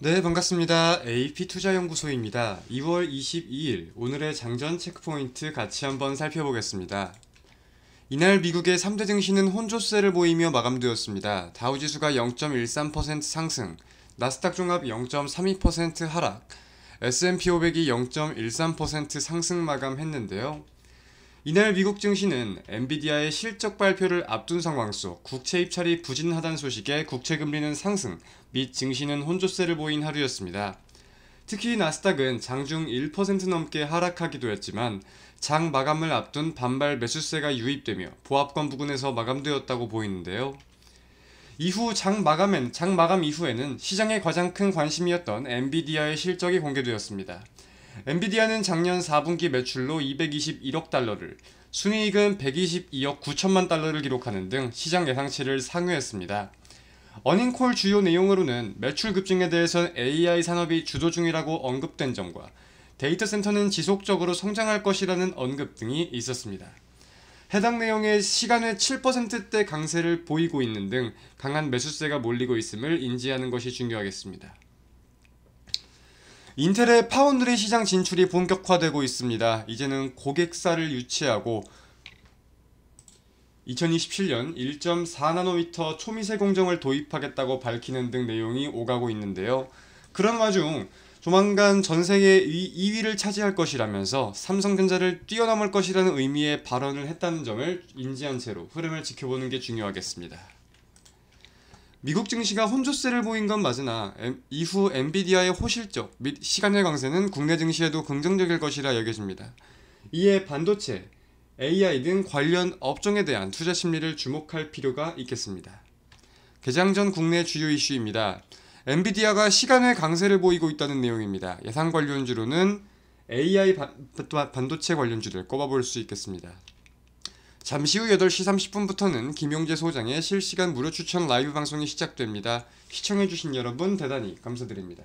네, 반갑습니다. AP투자연구소입니다. 2월 22일 오늘의 장전 체크포인트 같이 한번 살펴보겠습니다. 이날 미국의 3대 증시는 혼조세를 보이며 마감되었습니다. 다우지수가 0.13% 상승, 나스닥 종합 0.32% 하락, S&P 500이 0.13% 상승 마감했는데요. 이날 미국 증시는 엔비디아의 실적 발표를 앞둔 상황 속 국채 입찰이 부진하단 소식에 국채 금리는 상승, 및 증시는 혼조세를 보인 하루였습니다. 특히 나스닥은 장중 1% 넘게 하락하기도 했지만 장 마감을 앞둔 반발 매수세가 유입되며 보합권 부근에서 마감되었다고 보이는데요. 이후 장 마감엔 장 마감 이후에는 시장의 가장 큰 관심이었던 엔비디아의 실적이 공개되었습니다. 엔비디아는 작년 4분기 매출로 221억 달러를, 순이익은 122억 9천만 달러를 기록하는 등 시장 예상치를 상회했습니다. 어닝콜 주요 내용으로는 매출 급증에 대해선 AI 산업이 주도 중이라고 언급된 점과 데이터 센터는 지속적으로 성장할 것이라는 언급 등이 있었습니다. 해당 내용에 시간의 7%대 강세를 보이고 있는 등 강한 매수세가 몰리고 있음을 인지하는 것이 중요하겠습니다. 인텔의 파운드리 시장 진출이 본격화되고 있습니다. 이제는 고객사를 유치하고 2027년 1.4나노미터 초미세 공정을 도입하겠다고 밝히는 등 내용이 오가고 있는데요. 그런 와중 조만간 전 세계 2위를 차지할 것이라면서 삼성전자를 뛰어넘을 것이라는 의미의 발언을 했다는 점을 인지한 채로 흐름을 지켜보는 게 중요하겠습니다. 미국 증시가 혼조세를 보인 건 맞으나 이후 엔비디아의 호실적 및 시간의 강세는 국내 증시에도 긍정적일 것이라 여겨집니다. 이에 반도체, AI 등 관련 업종에 대한 투자 심리를 주목할 필요가 있겠습니다. 개장 전 국내 주요 이슈입니다. 엔비디아가 시간의 강세를 보이고 있다는 내용입니다. 예상 관련주로는 AI 바, 반도체 관련주를 꼽아볼 수 있겠습니다. 잠시 후 8시 30분부터는 김용재 소장의 실시간 무료 추천 라이브 방송이 시작됩니다. 시청해주신 여러분 대단히 감사드립니다.